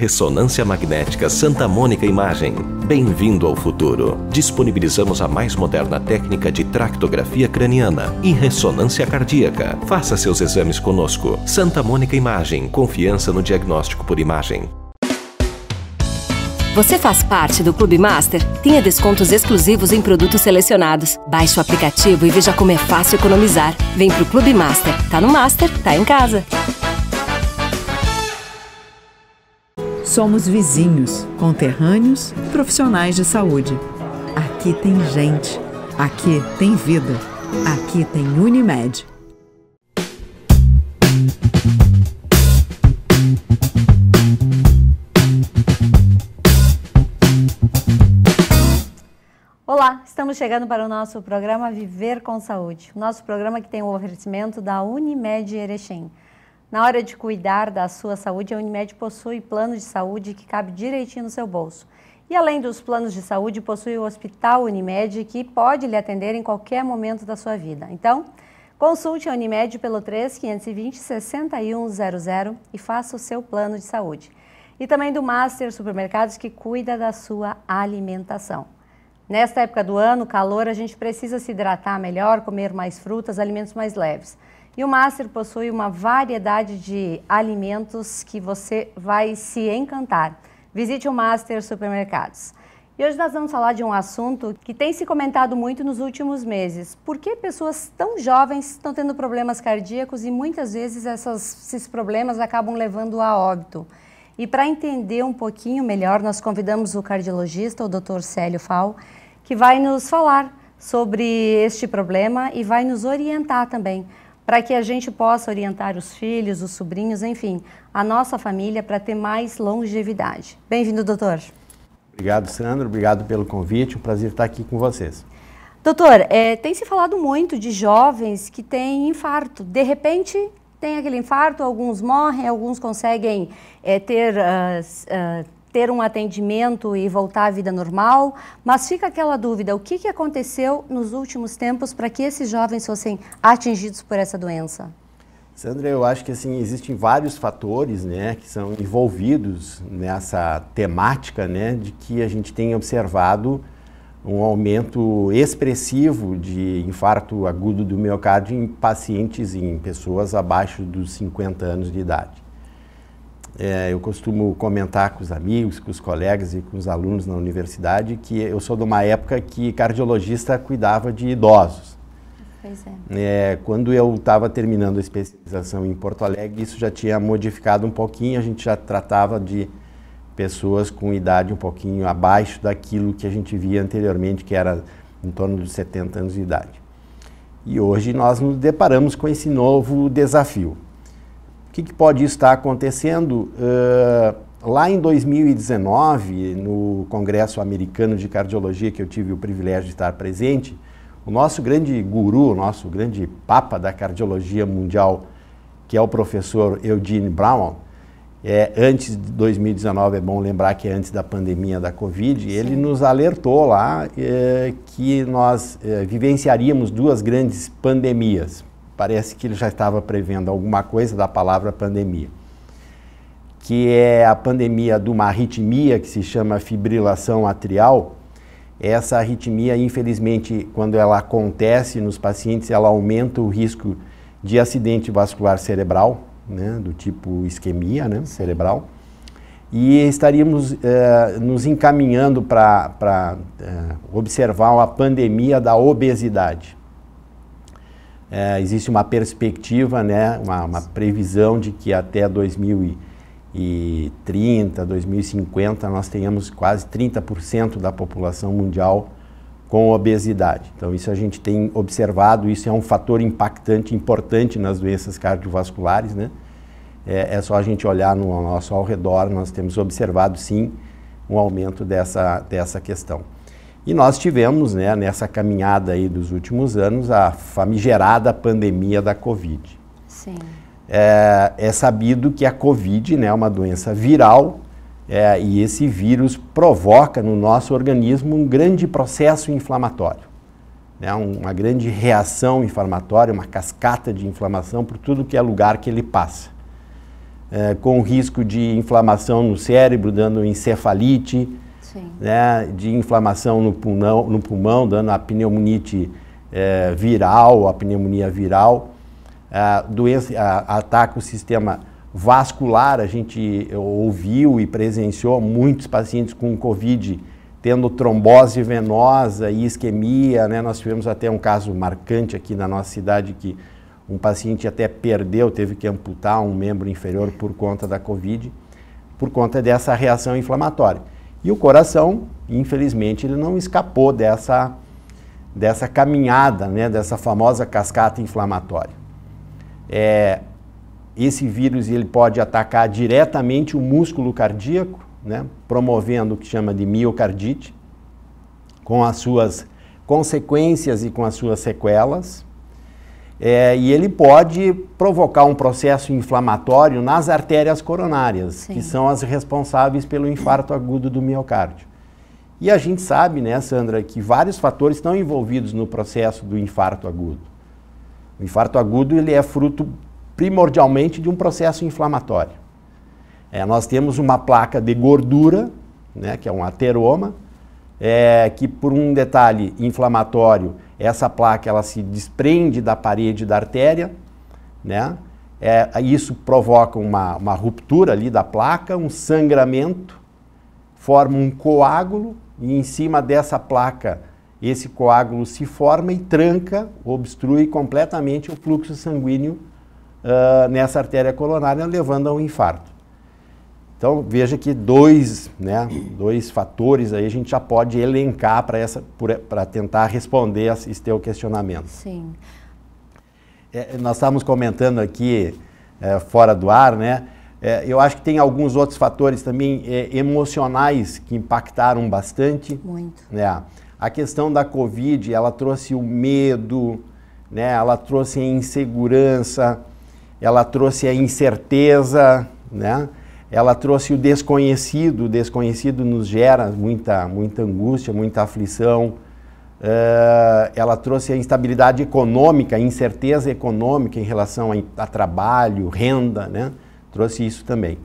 Ressonância Magnética Santa Mônica Imagem. Bem-vindo ao futuro. Disponibilizamos a mais moderna técnica de tractografia craniana e ressonância cardíaca. Faça seus exames conosco. Santa Mônica Imagem. Confiança no diagnóstico por imagem. Você faz parte do Clube Master? Tenha descontos exclusivos em produtos selecionados. Baixe o aplicativo e veja como é fácil economizar. Vem pro Clube Master. Tá no Master, tá em casa. Somos vizinhos, conterrâneos profissionais de saúde. Aqui tem gente. Aqui tem vida. Aqui tem Unimed. Olá, estamos chegando para o nosso programa Viver com Saúde, nosso programa que tem o oferecimento da Unimed Erechim. Na hora de cuidar da sua saúde, a Unimed possui plano de saúde que cabe direitinho no seu bolso. E além dos planos de saúde, possui o Hospital Unimed que pode lhe atender em qualquer momento da sua vida. Então, consulte a Unimed pelo 3520 6100 e faça o seu plano de saúde. E também do Master Supermercados que cuida da sua alimentação. Nesta época do ano, calor, a gente precisa se hidratar melhor, comer mais frutas, alimentos mais leves. E o Master possui uma variedade de alimentos que você vai se encantar. Visite o Master Supermercados. E hoje nós vamos falar de um assunto que tem se comentado muito nos últimos meses. Por que pessoas tão jovens estão tendo problemas cardíacos e muitas vezes essas, esses problemas acabam levando a óbito? E para entender um pouquinho melhor, nós convidamos o cardiologista, o Dr. Célio Fal, que vai nos falar sobre este problema e vai nos orientar também para que a gente possa orientar os filhos, os sobrinhos, enfim, a nossa família para ter mais longevidade. Bem-vindo, doutor. Obrigado, Sandro. Obrigado pelo convite. Um prazer estar aqui com vocês. Doutor, é, tem se falado muito de jovens que têm infarto. De repente, tem aquele infarto, alguns morrem, alguns conseguem é, ter uh, uh, ter um atendimento e voltar à vida normal, mas fica aquela dúvida: o que, que aconteceu nos últimos tempos para que esses jovens fossem atingidos por essa doença? Sandra, eu acho que assim existem vários fatores, né, que são envolvidos nessa temática, né, de que a gente tem observado um aumento expressivo de infarto agudo do miocárdio em pacientes em pessoas abaixo dos 50 anos de idade é, eu costumo comentar com os amigos, com os colegas e com os alunos na universidade que eu sou de uma época que cardiologista cuidava de idosos. Pois é. é quando eu estava terminando a especialização em Porto Alegre, isso já tinha modificado um pouquinho, a gente já tratava de pessoas com idade um pouquinho abaixo daquilo que a gente via anteriormente, que era em torno dos 70 anos de idade. E hoje nós nos deparamos com esse novo desafio. O que, que pode estar acontecendo? Uh, lá em 2019, no Congresso Americano de Cardiologia, que eu tive o privilégio de estar presente, o nosso grande guru, o nosso grande papa da cardiologia mundial, que é o professor Eugene Brown, é, antes de 2019, é bom lembrar que é antes da pandemia da Covid, Sim. ele nos alertou lá é, que nós é, vivenciaríamos duas grandes pandemias parece que ele já estava prevendo alguma coisa da palavra pandemia, que é a pandemia de uma arritmia que se chama fibrilação atrial. Essa arritmia, infelizmente, quando ela acontece nos pacientes, ela aumenta o risco de acidente vascular cerebral, né, do tipo isquemia né, cerebral e estaríamos eh, nos encaminhando para eh, observar a pandemia da obesidade é, existe uma perspectiva, né, uma, uma, previsão de que até 2030, 2050, nós tenhamos quase 30% da população mundial com obesidade. Então, isso a gente tem observado, isso é um fator impactante, importante nas doenças cardiovasculares. Né? É, é só a gente olhar no nosso ao redor, nós temos observado, sim, um aumento dessa, dessa questão. E nós tivemos, né, nessa caminhada aí dos últimos anos, a famigerada pandemia da Covid. Sim. É, é sabido que a Covid né, é uma doença viral é, e esse vírus provoca no nosso organismo um grande processo inflamatório, né, uma grande reação inflamatória, uma cascata de inflamação por tudo que é lugar que ele passa. É, com risco de inflamação no cérebro, dando encefalite, né, de inflamação no pulmão, no pulmão dando a pneumonite é, viral, a pneumonia viral, a doença, a, ataca o sistema vascular. A gente ouviu e presenciou muitos pacientes com Covid tendo trombose venosa e isquemia. Né? Nós tivemos até um caso marcante aqui na nossa cidade que um paciente até perdeu, teve que amputar um membro inferior por conta da Covid, por conta dessa reação inflamatória. E o coração, infelizmente, ele não escapou dessa, dessa caminhada, né, dessa famosa cascata inflamatória. É, esse vírus ele pode atacar diretamente o músculo cardíaco, né, promovendo o que chama de miocardite, com as suas consequências e com as suas sequelas. É, e ele pode provocar um processo inflamatório nas artérias coronárias, Sim. que são as responsáveis pelo infarto agudo do miocárdio. E a gente sabe, né, Sandra, que vários fatores estão envolvidos no processo do infarto agudo. O infarto agudo ele é fruto primordialmente de um processo inflamatório. É, nós temos uma placa de gordura, né, que é um ateroma, é, que por um detalhe inflamatório essa placa ela se desprende da parede da artéria, né? É, isso provoca uma, uma ruptura ali da placa, um sangramento, forma um coágulo e em cima dessa placa esse coágulo se forma e tranca, obstrui completamente o fluxo sanguíneo uh, nessa artéria coronária, levando a um infarto. Então veja que dois, né, dois fatores aí a gente já pode elencar para tentar responder esse teu questionamento. Sim. É, nós estávamos comentando aqui é, fora do ar, né? É, eu acho que tem alguns outros fatores também é, emocionais que impactaram bastante. Muito. Né? A questão da Covid, ela trouxe o medo, né? ela trouxe a insegurança, ela trouxe a incerteza, né? ela trouxe o desconhecido, o desconhecido nos gera muita, muita angústia, muita aflição, uh, ela trouxe a instabilidade econômica, a incerteza econômica em relação a, a trabalho, renda, né? trouxe isso também.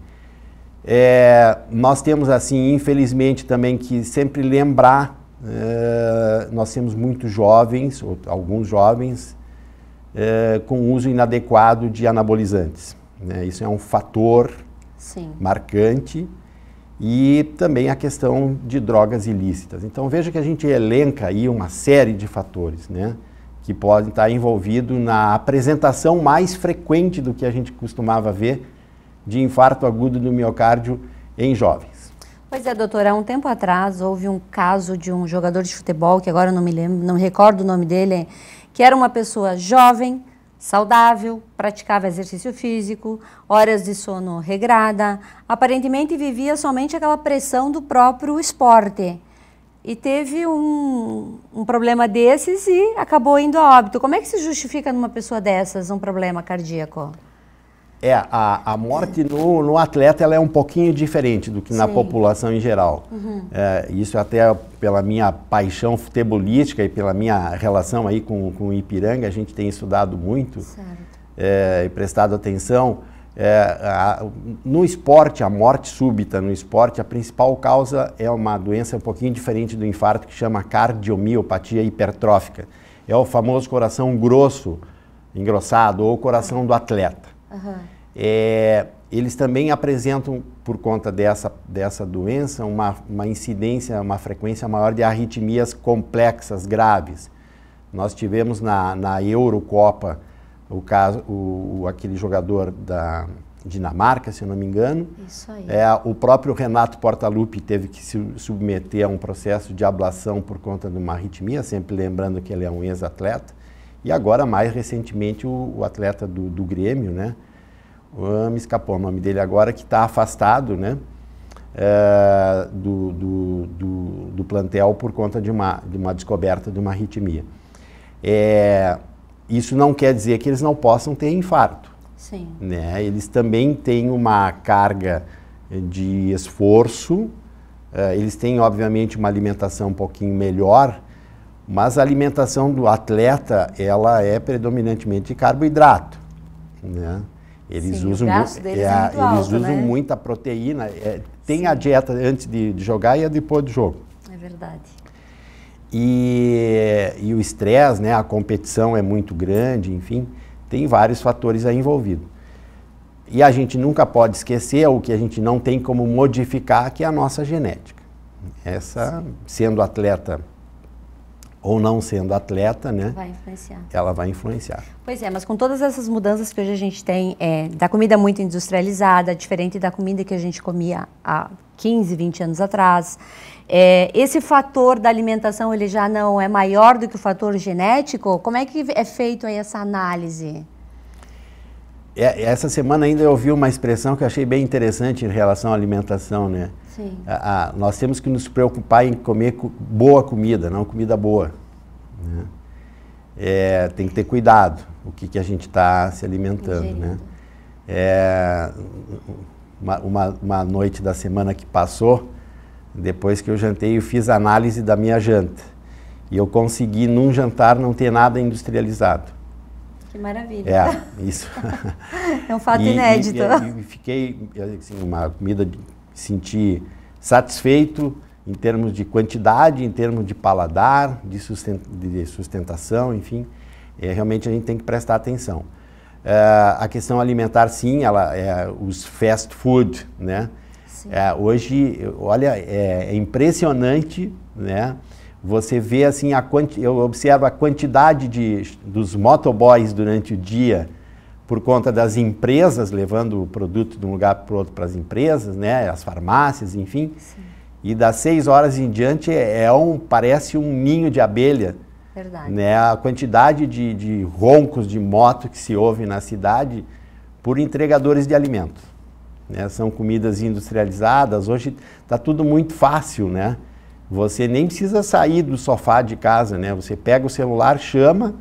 É, nós temos, assim, infelizmente também que sempre lembrar, uh, nós temos muitos jovens, ou, alguns jovens, uh, com uso inadequado de anabolizantes. Né? Isso é um fator Sim. marcante e também a questão de drogas ilícitas. Então veja que a gente elenca aí uma série de fatores, né? que podem estar envolvidos na apresentação mais frequente do que a gente costumava ver de infarto agudo do miocárdio em jovens. Pois é, doutora, há um tempo atrás houve um caso de um jogador de futebol, que agora não me lembro, não recordo o nome dele, que era uma pessoa jovem, saudável, praticava exercício físico, horas de sono regrada, aparentemente vivia somente aquela pressão do próprio esporte. E teve um, um, problema desses e acabou indo a óbito. Como é que se justifica numa pessoa dessas um problema cardíaco? É, a, a morte no, no atleta ela é um pouquinho diferente do que Sim. na população em geral. Uhum. É, isso até pela minha paixão futebolística e pela minha relação aí com, com o Ipiranga, a gente tem estudado muito é, e prestado atenção. É, a, no esporte, a morte súbita no esporte, a principal causa é uma doença um pouquinho diferente do infarto que chama cardiomiopatia hipertrófica. É o famoso coração grosso, engrossado, ou coração do atleta. Uhum. É, eles também apresentam, por conta dessa, dessa doença, uma, uma incidência, uma frequência maior de arritmias complexas, graves. Nós tivemos na, na Eurocopa o caso, o, o, aquele jogador da Dinamarca, se eu não me engano. Isso aí. É, o próprio Renato Portaluppi teve que se submeter a um processo de ablação por conta de uma arritmia, sempre lembrando que ele é um ex-atleta. E agora, mais recentemente, o, o atleta do, do Grêmio, né? O me escapou o nome dele agora, que está afastado né, é, do, do, do, do, plantel por conta de uma, de uma descoberta de uma arritmia. É, isso não quer dizer que eles não possam ter infarto. Sim. Né? Eles também têm uma carga de esforço, eh, eles têm, obviamente, uma alimentação um pouquinho melhor, mas a alimentação do atleta ela é predominantemente de carboidrato. Né? Eles Sim, usam, é, é eles usam né? muita proteína. É, tem Sim. a dieta antes de, de, jogar e a depois do jogo. É verdade. E, e o estresse, né, a competição é muito grande, enfim, tem vários fatores aí envolvidos. E a gente nunca pode esquecer o que a gente não tem como modificar, que é a nossa genética. Essa, Sim. sendo atleta ou não sendo atleta, né? Vai influenciar. Ela vai influenciar. Pois é, mas com todas essas mudanças que hoje a gente tem, é, da comida muito industrializada, diferente da comida que a gente comia há 15, 20 anos atrás, é, esse fator da alimentação ele já não é maior do que o fator genético? Como é que é feito aí essa análise? É, essa semana ainda eu ouvi uma expressão que eu achei bem interessante em relação à alimentação, né? nós temos que nos preocupar em comer co boa comida, não comida boa. Né? É, tem que ter cuidado o que, que a gente está se alimentando. Né? É, uma, uma, uma, noite da semana que passou, depois que eu jantei, eu fiz análise da minha janta. E eu consegui, num jantar, não ter nada industrializado. Que maravilha. É, isso. é um fato e, inédito. E, e, e fiquei, assim, uma comida de, sentir satisfeito em termos de quantidade, em termos de paladar, de, sustentação, enfim, é, realmente a gente tem que prestar atenção. É, a questão alimentar, sim, ela, é, os fast food, né? É, hoje, olha, é, é, impressionante, né? Você vê assim, a quanti, eu observo a quantidade de, dos motoboys durante o dia, por conta das empresas levando o produto de um lugar para o outro para as empresas, né, as farmácias, enfim. Sim. E das seis horas em diante é, é um parece um ninho de abelha. Verdade. Né, a quantidade de, de roncos de moto que se ouve na cidade por entregadores de alimentos. Né? São comidas industrializadas. Hoje está tudo muito fácil, né? Você nem precisa sair do sofá de casa, né? Você pega o celular, chama,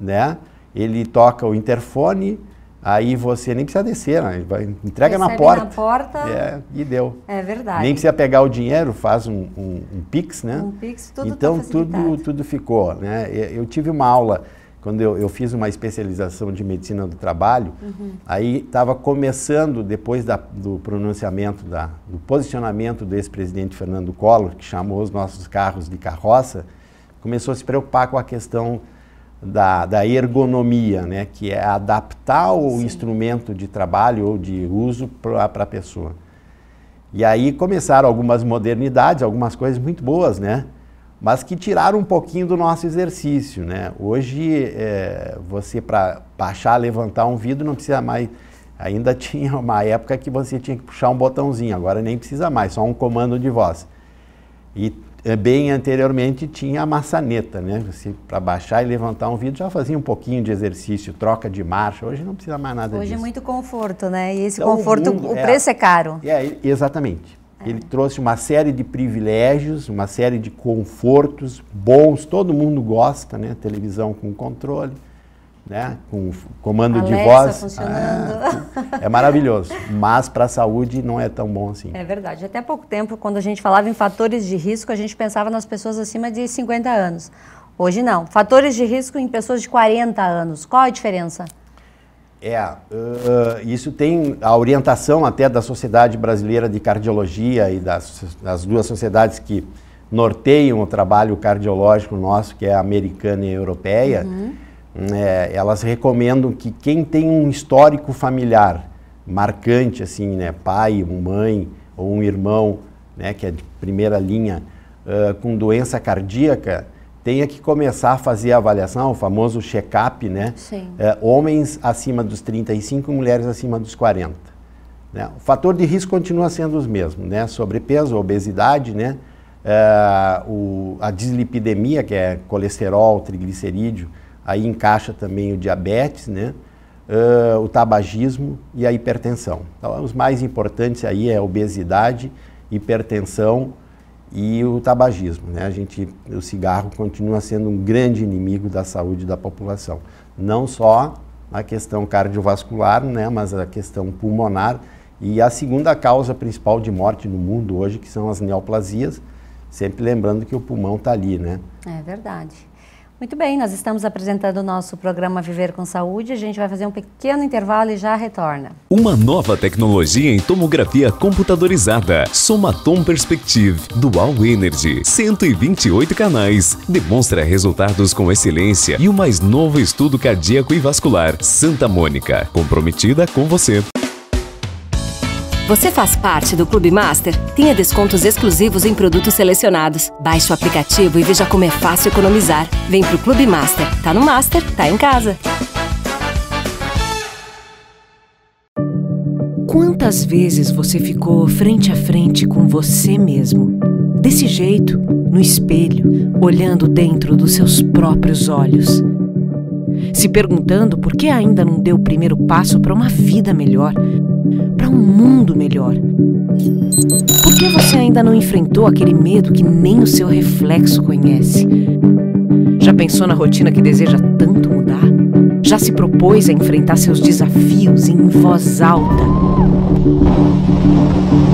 né? ele toca o interfone, aí você nem precisa descer, né? Vai, entrega na porta. na porta. É, e deu. É verdade. Nem precisa pegar o dinheiro, faz um, um, um Pix, né? Um Pix, tudo tá Então tá tudo, tudo ficou, né? Eu tive uma aula, quando eu, eu fiz uma especialização de medicina do trabalho, uhum. aí estava começando, depois da, do pronunciamento, da, do posicionamento do ex-presidente Fernando Collor, que chamou os nossos carros de carroça, começou a se preocupar com a questão da, da ergonomia, né? que é adaptar o Sim. instrumento de trabalho ou de uso para a pessoa. E aí começaram algumas modernidades, algumas coisas muito boas, né? mas que tiraram um pouquinho do nosso exercício. Né? Hoje, é, você para baixar, levantar um vidro, não precisa mais. Ainda tinha uma época que você tinha que puxar um botãozinho, agora nem precisa mais, só um comando de voz. E eh, bem anteriormente tinha a maçaneta, né? para baixar e levantar um vidro já fazia um pouquinho de exercício, troca de marcha. Hoje não precisa mais nada Hoje é disso. Hoje é muito conforto, né? E esse então, conforto, o, o é preço é, é, caro. É, exatamente. É. Ele trouxe uma série de privilégios, uma série de confortos bons, todo mundo gosta, né? Televisão com controle né? Com comando Alexa de voz. Funcionando. Ah, é, é maravilhoso. Mas para a saúde não é tão bom assim. É verdade. Até pouco tempo, quando a gente falava em fatores de risco, a gente pensava nas pessoas acima de 50 anos. Hoje não. Fatores de risco em pessoas de 40 anos. Qual a diferença? É, uh, isso tem a orientação até da Sociedade Brasileira de Cardiologia e das, das duas sociedades que norteiam o trabalho cardiológico nosso, que é a americana e a europeia. Uhum é, elas recomendam que quem tem um histórico familiar marcante, assim, né, pai, mãe ou um irmão, né, que é de primeira linha, uh, com doença cardíaca, tenha que começar a fazer a avaliação, o famoso check-up, né? Uh, homens acima dos 35 e mulheres acima dos 40. Né? O fator de risco continua sendo os mesmos, né? Sobrepeso, obesidade, né? Uh, o, a dislipidemia, que é colesterol, triglicerídeo, aí encaixa também o diabetes, né? Uh, o tabagismo e a hipertensão. Então, os mais importantes aí é a obesidade, hipertensão e o tabagismo. Né? A gente, o cigarro continua sendo um grande inimigo da saúde da população. Não só a questão cardiovascular, né? mas a questão pulmonar e a segunda causa principal de morte no mundo hoje, que são as neoplasias, sempre lembrando que o pulmão está ali, né? É verdade. Muito bem, nós estamos apresentando o nosso programa Viver com Saúde. A gente vai fazer um pequeno intervalo e já retorna. Uma nova tecnologia em tomografia computadorizada, Somatom Perspective, Dual Energy, 128 canais, demonstra resultados com excelência e o mais novo estudo cardíaco e vascular, Santa Mônica, comprometida com você. Você faz parte do Clube Master? Tenha descontos exclusivos em produtos selecionados. Baixe o aplicativo e veja como é fácil economizar. Vem pro Clube Master. Tá no Master, tá em casa. Quantas vezes você ficou frente a frente com você mesmo? Desse jeito, no espelho, olhando dentro dos seus próprios olhos se perguntando por que ainda não deu o primeiro passo para uma vida melhor, para um mundo melhor. Por que você ainda não enfrentou aquele medo que nem o seu reflexo conhece? Já pensou na rotina que deseja tanto mudar? já se propôs a enfrentar seus desafios em voz alta.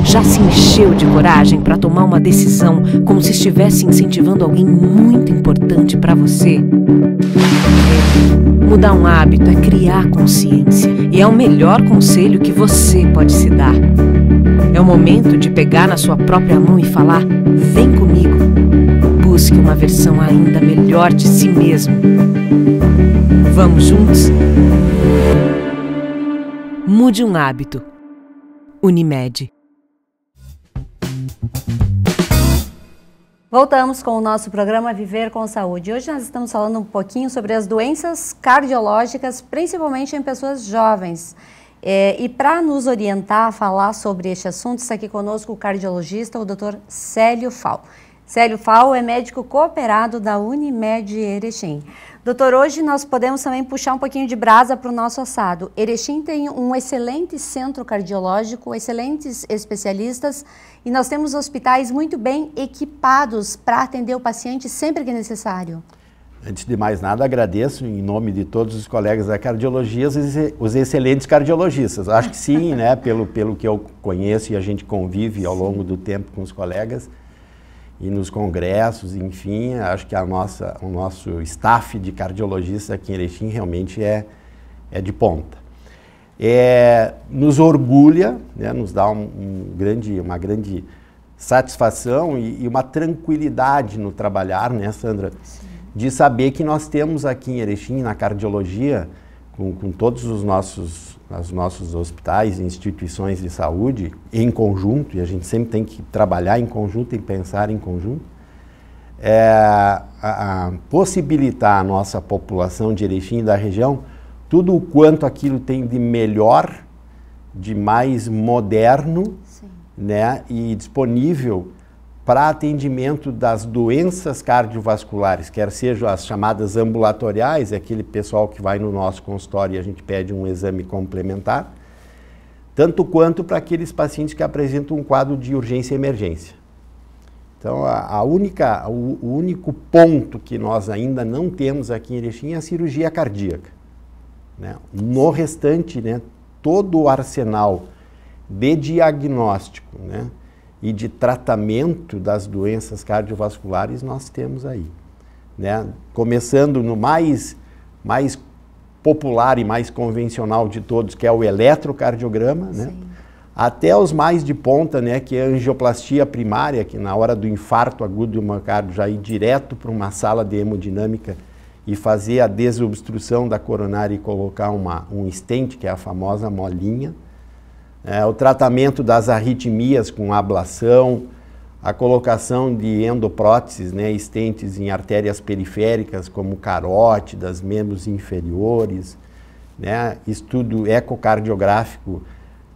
Já se encheu de coragem para tomar uma decisão como se estivesse incentivando alguém muito importante para você. Mudar um hábito é criar consciência e é o melhor conselho que você pode se dar. É o momento de pegar na sua própria mão e falar: vem comigo. Busque uma versão ainda melhor de si mesmo. Vamos juntos? Mude um hábito. Unimed. Voltamos com o nosso programa Viver com Saúde. Hoje nós estamos falando um pouquinho sobre as doenças cardiológicas, principalmente em pessoas jovens. É, e para nos orientar a falar sobre este assunto, está aqui conosco o cardiologista, o Dr. Célio Fal. Célio Fal é médico cooperado da Unimed Erechim. Doutor, hoje nós podemos também puxar um pouquinho de brasa para o nosso assado. Erechim tem um excelente centro cardiológico, excelentes especialistas e nós temos hospitais muito bem equipados para atender o paciente sempre que necessário. Antes de mais nada, agradeço em nome de todos os colegas da cardiologia os excelentes cardiologistas. Acho que sim, né? Pelo, pelo que eu conheço e a gente convive ao longo do tempo com os colegas e nos congressos, enfim, acho que a nossa, o nosso staff de cardiologistas aqui em Erechim realmente é, é de ponta. É, nos orgulha, né, nos dá um, um grande, uma grande satisfação e, e, uma tranquilidade no trabalhar, né, Sandra? Sim. De saber que nós temos aqui em Erechim, na cardiologia, com, com todos os nossos os nossos hospitais e instituições de saúde em conjunto, e a gente sempre tem que trabalhar em conjunto e pensar em conjunto, é, a, a possibilitar à nossa população de Erechim e da região tudo o quanto aquilo tem de melhor, de mais moderno Sim. né, e disponível para atendimento das doenças cardiovasculares, quer sejam as chamadas ambulatoriais, é aquele pessoal que vai no nosso consultório e a gente pede um exame complementar, tanto quanto para aqueles pacientes que apresentam um quadro de urgência e emergência. Então, a, a única, o, o, único ponto que nós ainda não temos aqui em Erechim é a cirurgia cardíaca. Né? No restante, né, todo o arsenal de diagnóstico, né, e de tratamento das doenças cardiovasculares nós temos aí. Né? Começando no mais, mais popular e mais convencional de todos, que é o eletrocardiograma, né? até os mais de ponta, né? que é a angioplastia primária, que na hora do infarto agudo do miocárdio já ir direto para uma sala de hemodinâmica e fazer a desobstrução da coronária e colocar uma, um estente, que é a famosa molinha é, o tratamento das arritmias com ablação, a colocação de endopróteses, né, estentes em artérias periféricas como carótidas, membros inferiores, né, estudo ecocardiográfico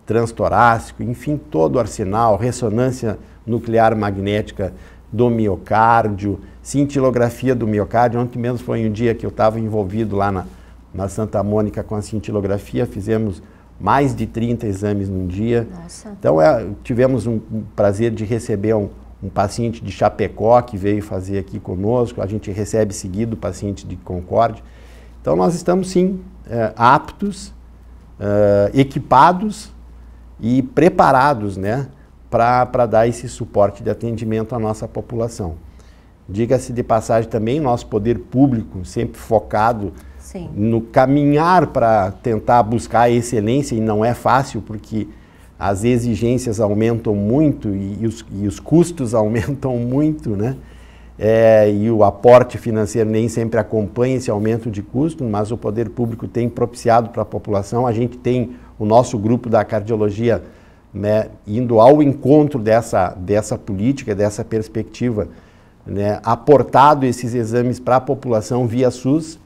transtorácico, enfim, todo o arsenal, ressonância nuclear magnética do miocárdio, cintilografia do miocárdio. Ontem mesmo foi um dia que eu estava envolvido lá na, na Santa Mônica com a cintilografia, fizemos mais de 30 exames num dia. Nossa. Então, é, tivemos um, um prazer de receber um, um, paciente de Chapecó que veio fazer aqui conosco. A gente recebe seguido o paciente de Concórdia. Então, nós estamos sim é, aptos, é, equipados e preparados né, para dar esse suporte de atendimento à nossa população. Diga-se de passagem também, nosso poder público sempre focado Sim. no caminhar para tentar buscar a excelência, e não é fácil, porque as exigências aumentam muito e, e, os, e os, custos aumentam muito, né? É, e o aporte financeiro nem sempre acompanha esse aumento de custo, mas o poder público tem propiciado para a população. A gente tem o nosso grupo da cardiologia né, indo ao encontro dessa, dessa política, dessa perspectiva, né, aportado esses exames para a população via SUS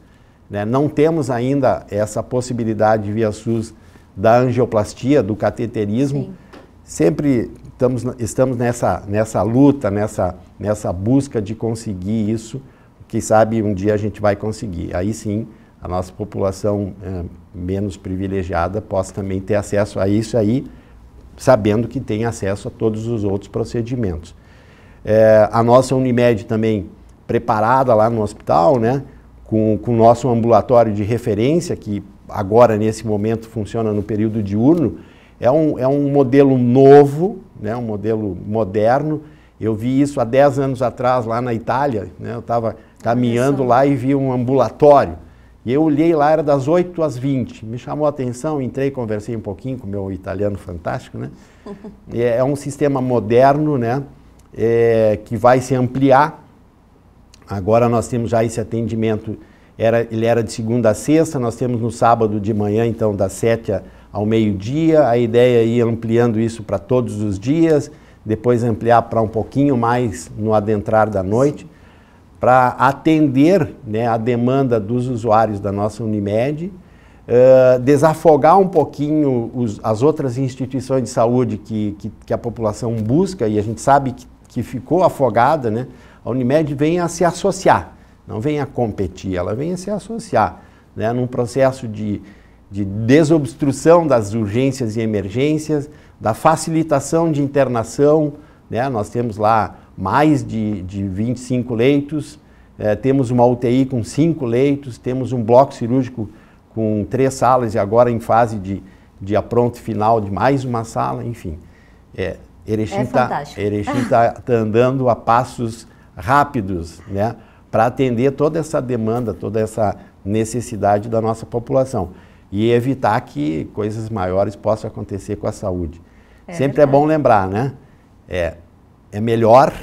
né? Não temos ainda essa possibilidade via SUS da angioplastia, do cateterismo. Sim. Sempre estamos, estamos nessa, nessa luta, nessa, nessa busca de conseguir isso. Quem sabe um dia a gente vai conseguir. Aí sim, a nossa população é, menos privilegiada possa também ter acesso a isso aí, sabendo que tem acesso a todos os outros procedimentos. É, a nossa Unimed também preparada lá no hospital, né? com, com o nosso ambulatório de referência, que agora, nesse momento, funciona no período diurno, é um, é um modelo novo, né, um modelo moderno. Eu vi isso há 10 anos atrás lá na Itália, né, eu estava caminhando lá e vi um ambulatório. E eu olhei lá, era das 8 às 20. Me chamou a atenção, entrei, conversei um pouquinho com o meu italiano fantástico, né? é, é um sistema moderno, né? É, que vai se ampliar Agora nós temos já esse atendimento, era, ele era de segunda a sexta, nós temos no sábado de manhã, então, das sete ao meio-dia. A ideia é ir ampliando isso para todos os dias, depois ampliar para um pouquinho mais no adentrar da noite, para atender né, a demanda dos usuários da nossa Unimed, uh, desafogar um pouquinho os, as outras instituições de saúde que, que, que, a população busca, e a gente sabe que, que ficou afogada, né? A Unimed vem a se associar, não vem a competir, ela vem a se associar. Né, num processo de, de desobstrução das urgências e emergências, da facilitação de internação. Né, nós temos lá mais de, de 25 leitos, é, temos uma UTI com 5 leitos, temos um bloco cirúrgico com três salas e agora em fase de, de apronto final de mais uma sala, enfim. É, Erechim está é tá, tá, tá andando a passos rápidos, né, para atender toda essa demanda, toda essa necessidade da nossa população e evitar que coisas maiores possam acontecer com a saúde. É Sempre verdade. é bom lembrar, né? É, é melhor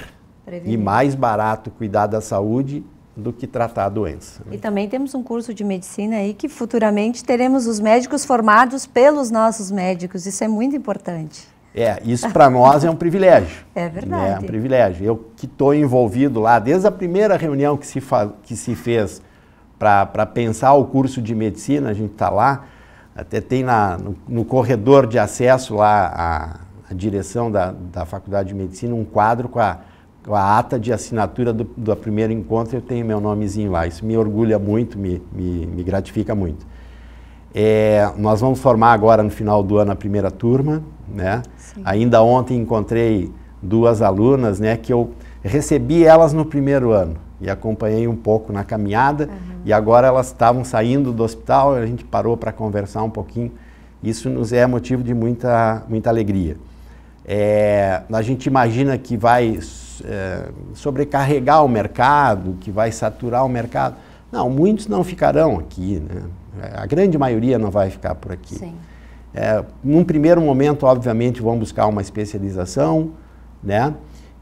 Prevenir. e mais barato cuidar da saúde do que tratar a doença. Né? E também temos um curso de medicina aí que futuramente teremos os médicos formados pelos nossos médicos. Isso é muito importante. É, isso para nós é um privilégio. É verdade. Né? É um privilégio. Eu que estou envolvido lá, desde a primeira reunião que se, que se fez para pensar o curso de medicina, a gente está lá, até tem na, no, no, corredor de acesso lá a, a direção da, da Faculdade de Medicina um quadro com a, com a ata de assinatura do, do primeiro encontro, eu tenho meu nomezinho lá. Isso me orgulha muito, me, me, me gratifica muito. É, nós vamos formar agora no final do ano a primeira turma, né? Sim. Ainda ontem encontrei duas alunas, né, que eu recebi elas no primeiro ano e acompanhei um pouco na caminhada uhum. e agora elas estavam saindo do hospital, a gente parou para conversar um pouquinho. Isso nos é motivo de muita, muita alegria. É, a gente imagina que vai é, sobrecarregar o mercado, que vai saturar o mercado. Não, muitos não ficarão aqui, né? A grande maioria não vai ficar por aqui. Sim. É, num primeiro momento, obviamente, vão buscar uma especialização, né?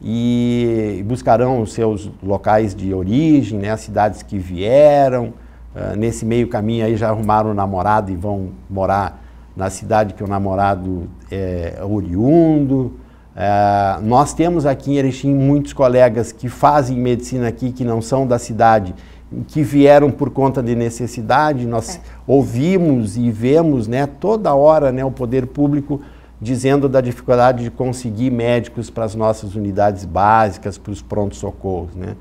E buscarão os seus locais de origem, né? As cidades que vieram. Uh, nesse meio caminho aí já arrumaram um namorado e vão morar na cidade que o namorado é oriundo. Uh, nós temos aqui em Erechim muitos colegas que fazem medicina aqui, que não são da cidade que vieram por conta de necessidade. Nós é. ouvimos e vemos né, toda hora né, o poder público dizendo da dificuldade de conseguir médicos para as nossas unidades básicas, para os prontos-socorros. Né?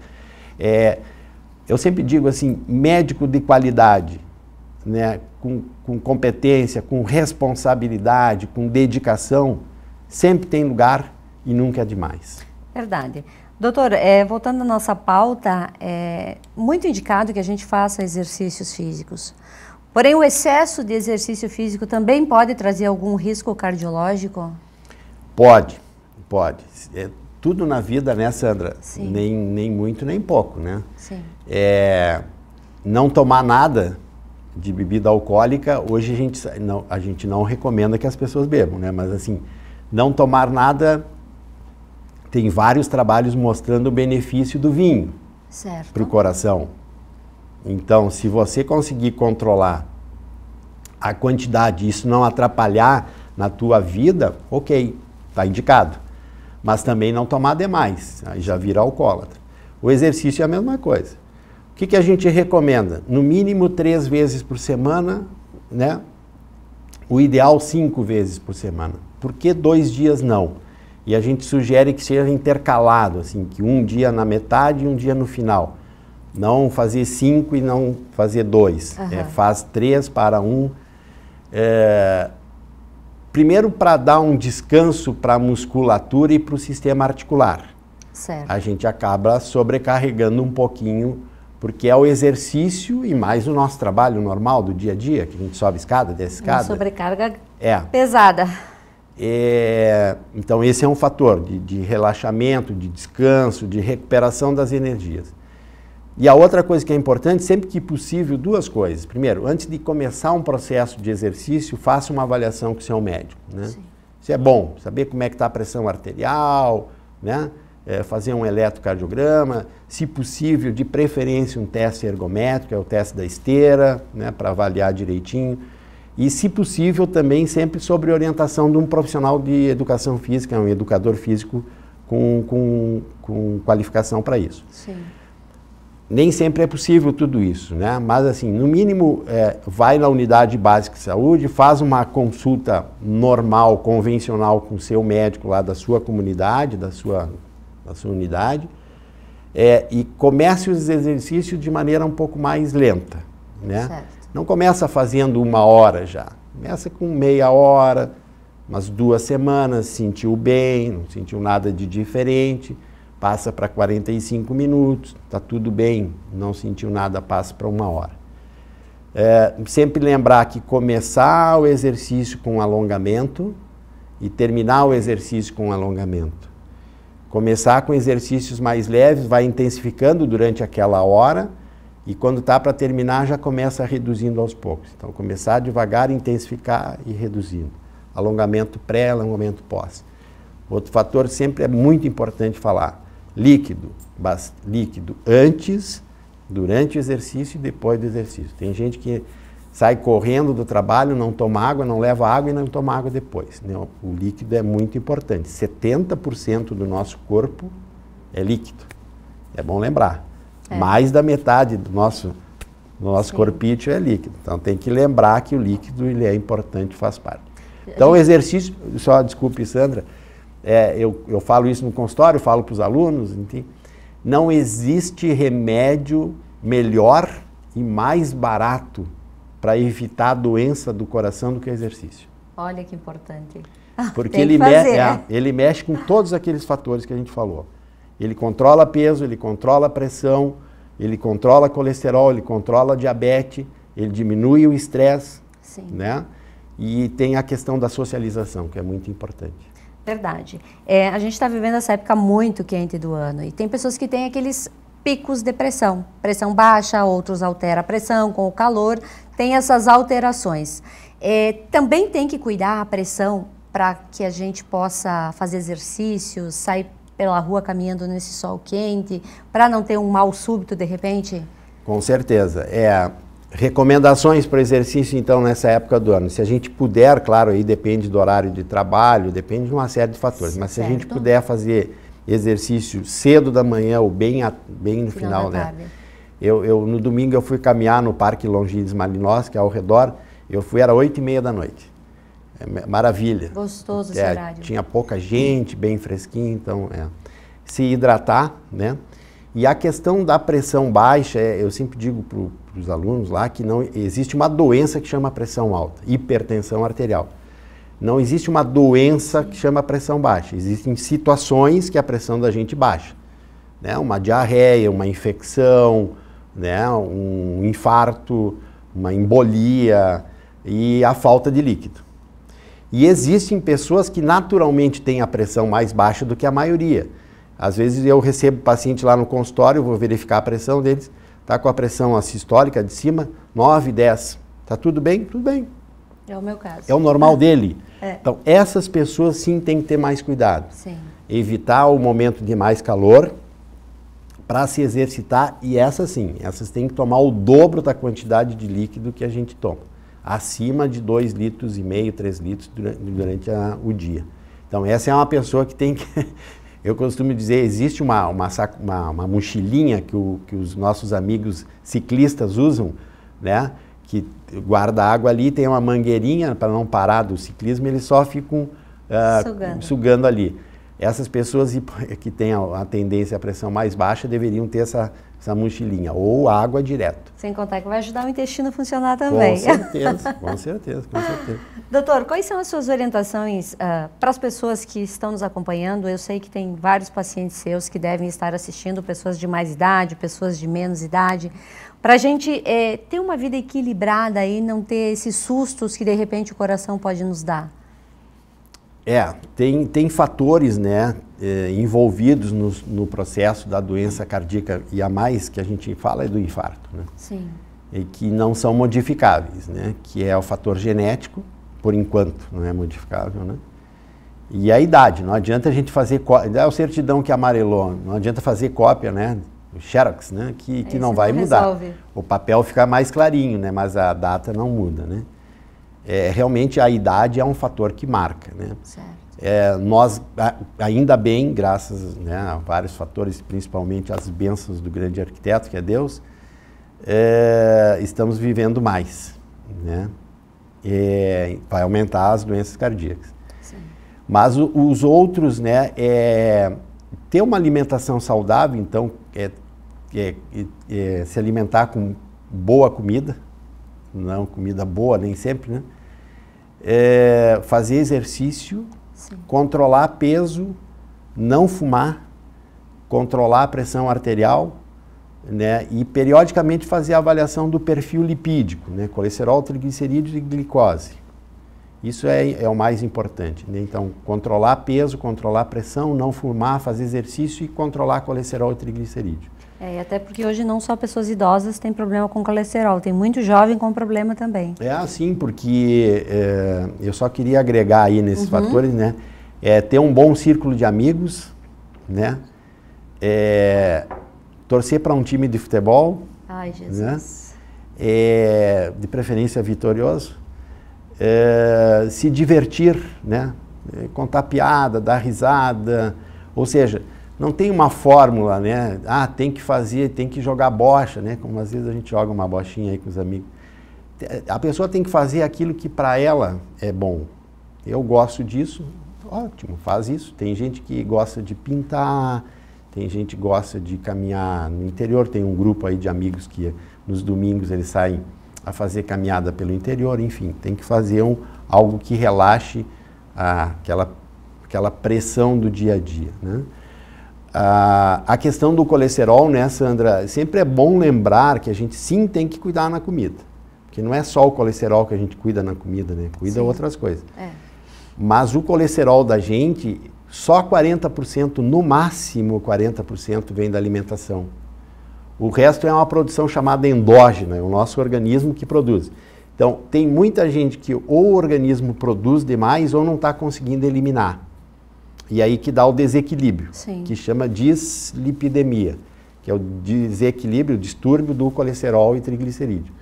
É, eu sempre digo assim, médico de qualidade, né, com, com competência, com responsabilidade, com dedicação, sempre tem lugar e nunca é demais. Verdade. Doutor, é, voltando à nossa pauta, é muito indicado que a gente faça exercícios físicos. Porém, o excesso de exercício físico também pode trazer algum risco cardiológico? Pode, pode. É tudo na vida, né, Sandra? Sim. Nem, nem muito, nem pouco, né? Sim. É, não tomar nada de bebida alcoólica, hoje a gente não, a gente não recomenda que as pessoas bebam, né? Mas assim, não tomar nada tem vários trabalhos mostrando o benefício do vinho para o coração. Então, se você conseguir controlar a quantidade, isso não atrapalhar na tua vida, ok, está indicado. Mas também não tomar demais, aí já vira alcoólatra. O exercício é a mesma coisa. O que, que a gente recomenda? No mínimo três vezes por semana, né? O ideal cinco vezes por semana. Por que dois dias não? E a gente sugere que seja intercalado, assim, que um dia na metade e um dia no final. Não fazer cinco e não fazer dois. Uhum. É, faz três para um. É, primeiro para dar um descanso para a musculatura e para o sistema articular. Certo. A gente acaba sobrecarregando um pouquinho, porque é o exercício e mais o nosso trabalho normal do dia a dia, que a gente sobe escada, desce escada. Uma sobrecarga é. pesada. É, então, esse é um fator de, de, relaxamento, de descanso, de recuperação das energias. E a outra coisa que é importante, sempre que possível, duas coisas. Primeiro, antes de começar um processo de exercício, faça uma avaliação com o seu médico. Né? Isso é bom, saber como é que está a pressão arterial, né? É, fazer um eletrocardiograma, se possível, de preferência um teste ergométrico, é o teste da esteira, né? para avaliar direitinho e, se possível, também sempre sobre orientação de um profissional de educação física, um educador físico com, com, com qualificação para isso. Sim. Nem sempre é possível tudo isso, né? mas, assim, no mínimo, é, vai na unidade básica de saúde, faz uma consulta normal, convencional com o seu médico lá da sua comunidade, da sua, da sua unidade, é, e comece os exercícios de maneira um pouco mais lenta. Né? Certo. Não começa fazendo uma hora já. Começa com meia hora, umas duas semanas, sentiu bem, não sentiu nada de diferente, passa para 45 minutos, está tudo bem, não sentiu nada, passa para uma hora. É, sempre lembrar que começar o exercício com alongamento e terminar o exercício com alongamento. Começar com exercícios mais leves, vai intensificando durante aquela hora e quando está para terminar, já começa reduzindo aos poucos. Então, começar devagar, intensificar e reduzindo. Alongamento pré, alongamento pós. Outro fator sempre é muito importante falar: líquido. Líquido antes, durante o exercício e depois do exercício. Tem gente que sai correndo do trabalho, não toma água, não leva água e não toma água depois. Né? O líquido é muito importante. 70% do nosso corpo é líquido. É bom lembrar. É. Mais da metade do nosso, do nosso Sim. é líquido. Então tem que lembrar que o líquido ele é importante, faz parte. Então o exercício, só desculpe Sandra, é, eu, eu falo isso no consultório, falo para os alunos, enfim, não existe remédio melhor e mais barato para evitar a doença do coração do que o exercício. Olha que importante. Porque ele, fazer, me né? é, ele mexe com todos aqueles fatores que a gente falou. Ele controla peso, ele controla pressão, ele controla colesterol, ele controla diabetes, ele diminui o estresse, né? E tem a questão da socialização, que é muito importante. Verdade. É, a gente está vivendo essa época muito quente do ano e tem pessoas que têm aqueles picos de pressão. Pressão baixa, outros altera a pressão com o calor, tem essas alterações. É, também tem que cuidar a pressão para que a gente possa fazer exercícios, sair pela rua caminhando nesse sol quente, para não ter um mal súbito de repente? Com certeza. É, recomendações para exercício, então, nessa época do ano. Se a gente puder, claro, aí depende do horário de trabalho, depende de uma série de fatores, mas se a gente puder fazer exercício cedo da manhã ou bem, a, bem no final, final né? Eu, eu, no domingo eu fui caminhar no Parque Longines Malinós, que é ao redor, eu fui, era oito e meia da noite. É, maravilha. Gostoso é, esse é, horário. Tinha pouca gente, bem fresquinho, então é. Se hidratar, né? E a questão da pressão baixa, é, eu sempre digo para os alunos lá que não existe uma doença que chama pressão alta, hipertensão arterial. Não existe uma doença que chama pressão baixa. Existem situações que a pressão da gente baixa. Né? Uma diarreia, uma infecção, né? um infarto, uma embolia e a falta de líquido. E existem pessoas que naturalmente têm a pressão mais baixa do que a maioria. Às vezes eu recebo paciente lá no consultório, vou verificar a pressão deles, tá com a pressão sistólica assim, de cima, 9, 10. Tá tudo bem? Tudo bem. É o meu caso. É o normal é. dele. É. Então, essas pessoas sim têm que ter mais cuidado. Sim. Evitar o momento de mais calor para se exercitar e essas sim, essas têm que tomar o dobro da quantidade de líquido que a gente toma acima de 2 litros e meio, 3 litros durante a, o dia. Então essa é uma pessoa que tem que... Eu costumo dizer, existe uma, uma, uma, uma mochilinha que, o, que os nossos amigos ciclistas usam, né? que guarda água ali, tem uma mangueirinha para não parar do ciclismo, eles só ficam uh, ah, sugando. sugando. ali. Essas pessoas que têm a, a tendência à pressão mais baixa deveriam ter essa essa mochilinha, ou água direto. Sem contar que vai ajudar o intestino a funcionar também. Com certeza, com certeza, com certeza. Doutor, quais são as suas orientações uh, ah, para as pessoas que estão nos acompanhando? Eu sei que tem vários pacientes seus que devem estar assistindo, pessoas de mais idade, pessoas de menos idade. Para a gente é, ter uma vida equilibrada e não ter esses sustos que de repente o coração pode nos dar. É, tem, tem fatores né, eh, envolvidos no, no, processo da doença cardíaca e a mais que a gente fala é do infarto, né? Sim. E que não são modificáveis, né? Que é o fator genético, por enquanto não é modificável, né? E a idade, não adianta a gente fazer cópia, é o certidão que amarelou, não adianta fazer cópia, né? O xerox, né? Que, que é, não vai não mudar. O papel fica mais clarinho, né? Mas a data não muda, né? é, realmente a idade é um fator que marca. Né? É, nós, ainda bem, graças né, a vários fatores, principalmente as bênçãos do grande arquiteto, que é Deus, é, estamos vivendo mais. Né? É, vai aumentar as doenças cardíacas. Sim. Mas os outros, né, é, ter uma alimentação saudável, então, é, se alimentar com boa comida, não comida boa nem sempre, né? é, fazer exercício, Sim. controlar peso, não fumar, controlar a pressão arterial, né? E periodicamente fazer a avaliação do perfil lipídico, né? Colesterol, triglicerídeos e glicose. Isso é, é o mais importante. Né? Então, controlar peso, controlar pressão, não fumar, fazer exercício e controlar colesterol e triglicerídeos. É, até porque hoje não só pessoas idosas têm problema com colesterol, tem muito jovem com problema também. É assim, porque é, eu só queria agregar aí nesses uhum. fatores, né? É, ter um bom círculo de amigos, né? É, torcer para um time de futebol. Ai, né? Jesus. Né? de preferência vitorioso. É, se divertir, né? É, contar piada, dar risada. Ou seja, não tem uma fórmula, né? Ah, tem que fazer, tem que jogar bocha, né? Como às vezes a gente joga uma bochinha aí com os amigos. A pessoa tem que fazer aquilo que para ela é bom. Eu gosto disso, ótimo, faz isso. Tem gente que gosta de pintar, tem gente que gosta de caminhar no interior. Tem um grupo aí de amigos que nos domingos eles saem a fazer caminhada pelo interior. Enfim, tem que fazer um, algo que relaxe aquela, aquela pressão do dia a dia. Né? Ah, a questão do colesterol, né, Sandra? Sempre é bom lembrar que a gente sim tem que cuidar na comida. Porque não é só o colesterol que a gente cuida na comida, né? Cuida sim. outras coisas. É. Mas o colesterol da gente, só 40%, no máximo 40%, vem da alimentação. O resto é uma produção chamada endógena, é o nosso organismo que produz. Então, tem muita gente que ou o organismo produz demais ou não está conseguindo eliminar. E aí que dá o desequilíbrio, Sim. que chama dislipidemia, que é o desequilíbrio, o distúrbio do colesterol e triglicerídeo.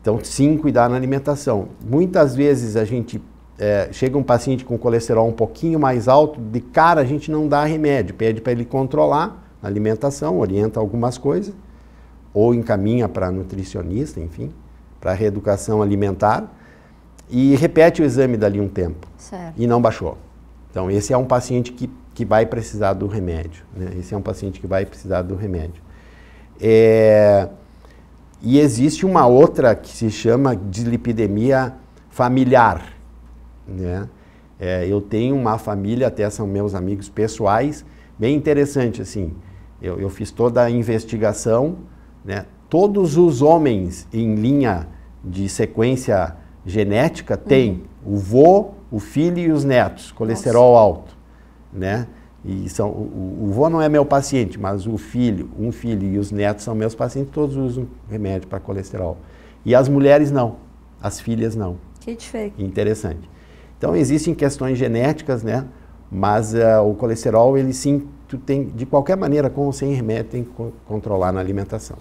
Então, sim, cuidar na alimentação. Muitas vezes a gente é, chega um paciente com colesterol um pouquinho mais alto, de cara a gente não dá remédio, pede para ele controlar a alimentação, orienta algumas coisas, ou encaminha para nutricionista, enfim, para reeducação alimentar, e repete o exame dali um tempo. Certo. E não baixou. Então, esse é um paciente que, que vai precisar do remédio. Né? Esse é um paciente que vai precisar do remédio. É... E existe uma outra que se chama dislipidemia familiar. Né? É, eu tenho uma família, até são meus amigos pessoais, bem interessante assim. Eu, eu fiz toda a investigação, né? todos os homens em linha de sequência genética têm uhum. o vô, o filho e os netos, colesterol Nossa. alto, né? E são, o, o vô não é meu paciente, mas o filho, um filho e os netos são meus pacientes, todos usam remédio para colesterol. E as mulheres não, as filhas não. Que diferente. Interessante. Então existem questões genéticas, né? Mas uh, o colesterol, ele sim, tu tem, de qualquer maneira, com ou sem remédio, tem que co controlar na alimentação.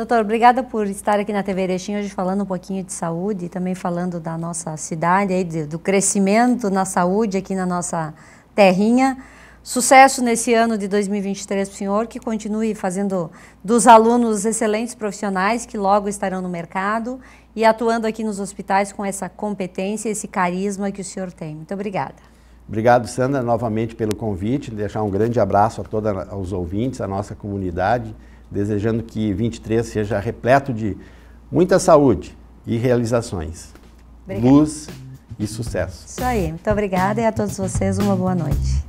Doutor, obrigada por estar aqui na TV Erechim hoje falando um pouquinho de saúde e também falando da nossa cidade, aí, do crescimento na saúde aqui na nossa terrinha. Sucesso nesse ano de 2023 para o senhor, que continue fazendo dos alunos excelentes profissionais que logo estarão no mercado e atuando aqui nos hospitais com essa competência, esse carisma que o senhor tem. Muito obrigada. Obrigado, Sandra, novamente pelo convite. Deixar um grande abraço a todos os ouvintes, a nossa comunidade desejando que 23 seja repleto de muita saúde e realizações, Obrigada. luz e sucesso. Isso aí, muito obrigada e a todos vocês uma boa noite.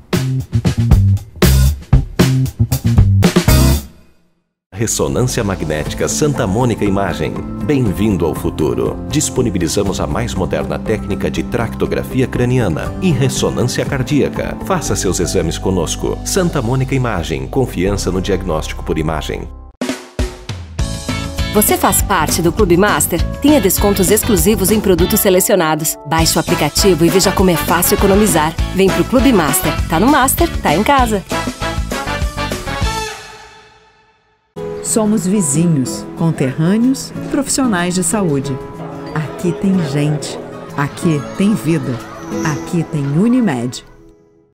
Ressonância Magnética Santa Mônica Imagem. Bem-vindo ao futuro. Disponibilizamos a mais moderna técnica de tractografia craniana e ressonância cardíaca. Faça seus exames conosco. Santa Mônica Imagem. Confiança no diagnóstico por imagem. Você faz parte do Clube Master? Tenha descontos exclusivos em produtos selecionados. Baixe o aplicativo e veja como é fácil economizar. Vem pro Clube Master. Tá no Master, tá em casa. Somos vizinhos, conterrâneos, profissionais de saúde. Aqui tem gente. Aqui tem vida. Aqui tem Unimed.